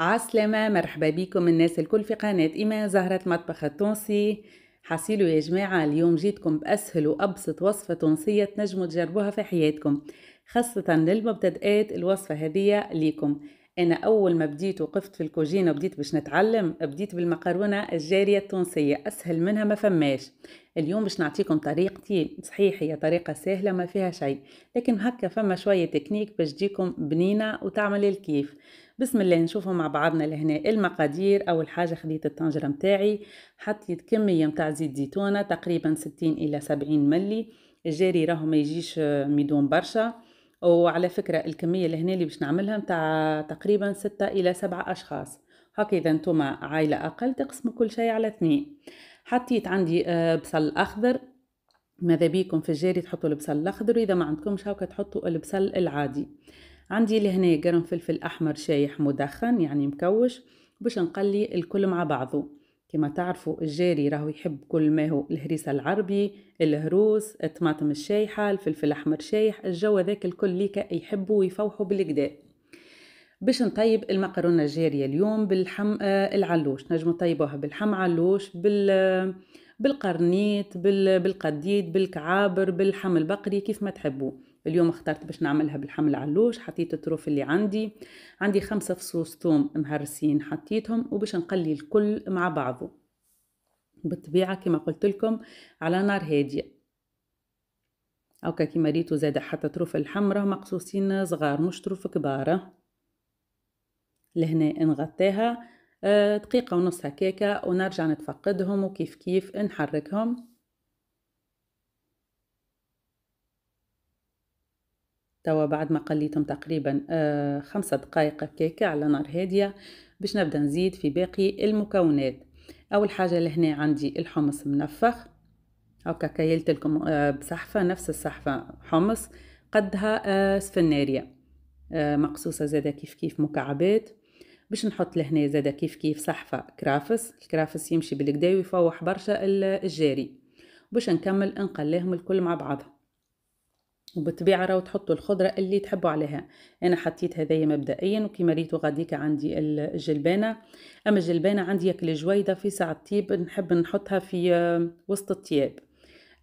عسلامة مرحبا بكم الناس الكل في قناة إيمان زهرة مطبخ التونسي حصيلوا يا جماعة اليوم جيتكم بأسهل وأبسط وصفة تونسية تنجموا تجربوها في حياتكم خاصة للمبتدئات الوصفة هدية ليكم انا اول ما بديت وقفت في الكوجينه وبديت باش نتعلم بديت بالمقرونه الجاريه التونسيه اسهل منها ما فماش اليوم باش نعطيكم طريقتي صحيح هي طريقه سهله ما فيها شيء لكن هكا فما شويه تكنيك باش تجيكم بنينه وتعمل الكيف بسم الله نشوفوا مع بعضنا لهنا المقادير اول حاجه خديت الطنجره متاعي حطيت كميه متاع زيت زيتونه تقريبا 60 الى 70 ملي الجاري راهو ما يجيش ميدون برشا وعلى فكرة الكمية اللي هنا اللي باش نعملها متاع تقريبا ستة إلى سبعة أشخاص هكا إذا نتوما عائلة أقل تقسموا كل شيء على اثنين حطيت عندي آه، بصل أخضر ماذا بيكم في الجاري تحطوا البصل الأخضر وإذا ما عندكمش هكا تحطوا البصل العادي عندي لهنا قرن فلفل أحمر شايح مدخن يعني مكوش باش نقلي الكل مع بعضه كما تعرفوا الجاري راهو يحب كل ما هو الهريسة العربي الهروس الطماطم الشايحة الفلفل الأحمر شايح الجو هذاك الكل ليك يحبوا ويفوحوا بالقداء باش نطيب المكرونه الجاريه اليوم بالحم آه، العلوش نجم نطيبوها بالحم علوش بال بالقرنيط بالقديد بالكعابر بالحم البقري كيف ما تحبوا اليوم اخترت باش نعملها بالحمل علوش حطيت الطروف اللي عندي عندي خمسة فصوص ثوم مهرسين حطيتهم وباش نقلي الكل مع بعضه بالطبيعة كما قلت لكم على نار هادية هكا كيما ريتو زاد حتى طروف الحمرة مقصوصين صغار مش طروف كبار لهنا نغطيها آه، دقيقة ونص هكاكا ونرجع نتفقدهم وكيف كيف نحركهم توا بعد ما قليتهم تقريبا آه، خمسة دقائق كيكة على نار هادية باش نبدا نزيد في باقي المكونات اول حاجة لهنا عندي الحمص منفخ هكا كيلت لكم آه، بصحفة نفس الصحفة حمص قدها آه، سفنارية مقصوصة زادة كيف كيف مكعبات باش نحط لهنا زادة كيف كيف صحفة كرافس الكرافس يمشي بالكدا ويفوح برشا الجاري باش نكمل نقلاهم الكل مع بعضهم وبالطبيعة راهو تحطوا الخضرة اللي تحبوا عليها أنا حطيت هذايا مبدئيا وكيما ريتوا غاديك عندي الجلبانة أما الجلبانة عندي ياك الجويدة في ساعة طيب نحب نحطها في آه، وسط الطياب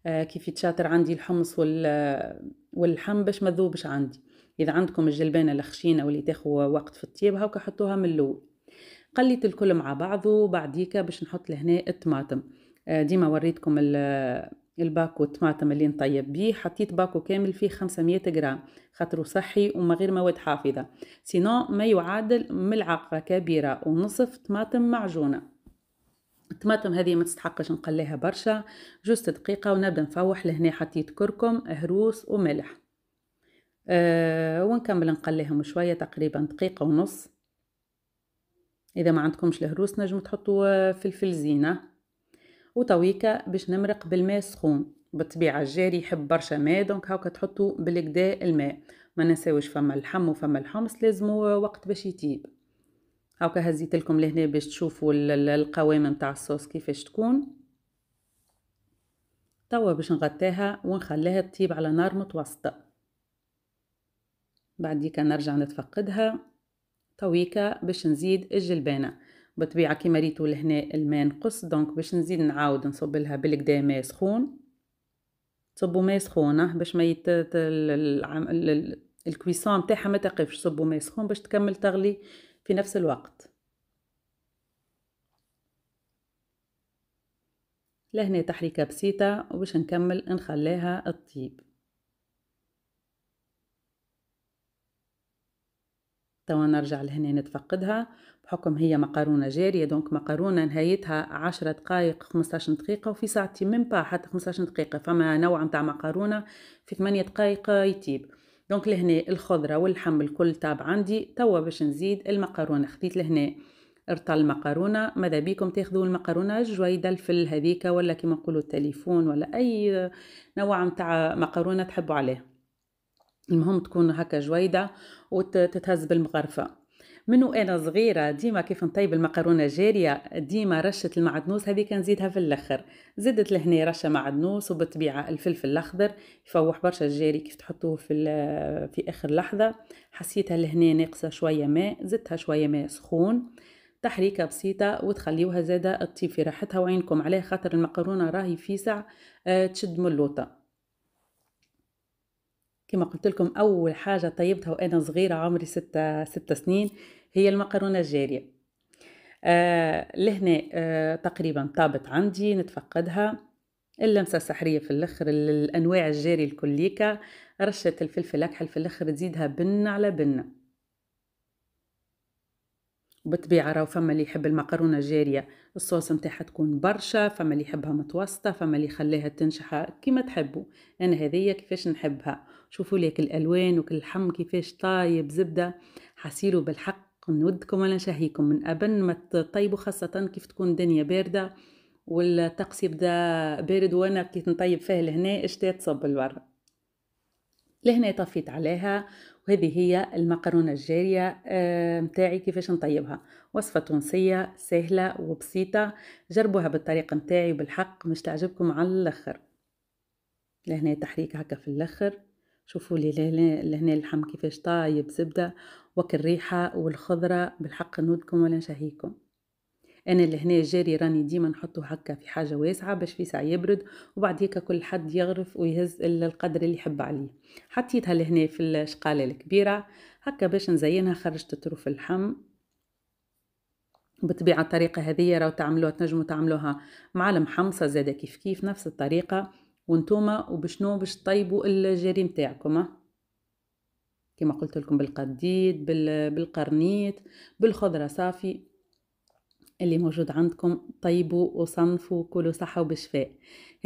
آه، كيف يتشاطر عندي الحمص آه، واللحم باش ما ذوبش عندي إذا عندكم الجلبانة الخشينة واللي تاخذ وقت في الطياب هاكا حطوها من الأول قليت الكل مع بعضه بعديكا باش نحط لهنا الطماطم ديما وريتكم الباكو طماطم اللي نطيب بيه حطيت باكو كامل فيه 500 جرام خاطرو صحي وما غير مواد حافظة سينو ما يعادل ملعقة كبيرة ونصف طماطم معجونة الطماطم هذه ما تستحقش نقليها برشا جوست دقيقة ونبدا نفوح لهنا حطيت كركم هروس وملح أه ونكمل نقليهم شوية تقريبا دقيقة ونص إذا ما عندكمش الهروس نجم تحطوا فلفل زينة وطويكه باش نمرق بالماء السخون بالطبيعه الجاري يحب برشا ماء دونك هاكا تحطو بالكدا الماء ما نساوش فما اللحم وفما الحمص لازمو وقت باش يطيب هاكا هزيت لكم لهنا باش تشوفوا القوام نتاع الصوص كيفاش تكون توا باش نغطيها ونخليها تطيب على نار متوسطه بعديك نرجع نتفقدها طويكه باش نزيد الجلبانه بالطبيعه كيما ريتو لهنا الماء نقص دونك باش نزيد نعاود نصب لها بالكدا ماء سخون صبوا ماء سخون باش ما يت... الكويسون تاعها ما تقفش صبوا ماء سخون باش تكمل تغلي في نفس الوقت لهنا تحريكه بسيطه وباش نكمل نخليها تطيب توا نرجع لهنا نتفقدها بحكم هي مقارونة جارية دونك مقارونة نهايتها عشرة دقايق خمسطاش دقيقة وفي ساعتي من با حتى خمسطاش دقيقة فما نوع متاع مقارونة في ثمانية دقايق يطيب دونك لهنا الخضرة واللحم الكل تاب عندي توا باش نزيد المقارونة خديت لهنا رطل المقارونه ماذا بيكم تاخذوا المقارونه جويدة الفل هذيك ولا كيما نقولوا التليفون ولا اي نوع نتاع مقارونه تحبوا عليه المهم تكون هكا جويدة وتتهز بالمغرفة من وانا صغيره ديما كيف نطيب المكرونه جاريه ديما رشه المعدنوس هذه كنزيدها في الاخر زدت لهنا رشه معدنوس وبالطبيعه الفلفل الاخضر يفوح برشا الجاري كيف تحطوه في في اخر لحظه حسيتها لهنا ناقصه شويه ماء زدتها شويه ماء سخون تحريكه بسيطه وتخليوها زاده تطيب في راحتها وعينكم عليها خاطر المكرونه راهي فيسع آه، تشد من اللوطه كما قلت لكم اول حاجه طيبتها وانا صغيره عمري ستة, ستة سنين هي المكرونه الجاريه آه لهنا آه تقريبا طابت عندي نتفقدها اللمسة السحرية في الاخر الانواع الجاري الكليكة رشة الفلفل الأكحل في الاخر تزيدها بن على بنه وبالطبيعه راهو فما اللي يحب المقرونه جاريه الصوص نتاعها تكون برشا فما اللي يحبها متوسطه فما اللي يخليها تنشح كيما تحبوا انا هذيا كيفاش نحبها شوفوا ليك الالوان وكل الحم كيفاش طايب زبده حسيلو بالحق نودكم ولا نشهيكم من ابن ما تطيبوا خاصه كيف تكون الدنيا بارده والطقس يبدا بارد وانا كي نطيب فيه لهنا اشتي تصب لبرا لهنا طفيت عليها وهذه هي المكرونة الجارية آه، متاعي كيفاش نطيبها وصفة تونسية سهلة وبسيطة جربوها بالطريقة متاعي وبالحق مش تعجبكم على الاخر لهنا تحريك هكا في الاخر شوفوا لي لهنا اللحم كيفاش طايب زبدة وكالريحة والخضرة بالحق نودكم ولا نشهيكم انا لهنا جاري راني ديما نحطه هكا في حاجه واسعه باش في ساعه يبرد وبعد هيك كل حد يغرف ويهز القدر اللي يحب عليه حطيتها لهنا في الشقاله الكبيره هكا باش نزينها خرجت طروف اللحم بطبيعة الطريقة هذه راو تعملوها تنجموا تعملوها مع المحمصة زادة كيف كيف نفس الطريقة وانتوما وبشنو باش تطيبوا الجاري نتاعكم كما قلت لكم بالقديد بالقرنيط بالخضرة صافي اللي موجود عندكم طيبوا وصنفوا كلوا صحة وبشفاء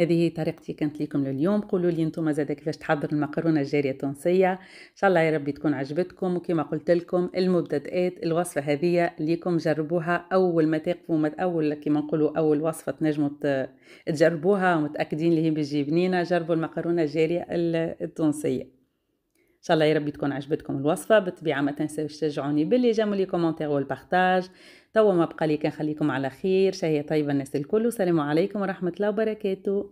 هذه طريقتي كانت لكم لليوم قولوا لي انتم زاد كيفاش تحضروا المكرونة الجارية التونسية ان شاء الله يا ربي تكون عجبتكم وكما قلت لكم المبتدئات الوصفة هذه ليكم جربوها اول ما تقفوا اول كما نقولوا اول وصفة تنجموا تجربوها ومتأكدين اللي هي بتجي بنينة جربوا المكرونة الجارية التونسية ان شاء الله يا ربي تكون عجبتكم الوصفه بالطبيعه ما تنساوش تشجعوني باللي جاموا لي كومونتير والبارتاج توا ما بقى لي كنخليكم على خير شهيه طيبه الناس الكل والسلام عليكم ورحمه الله وبركاته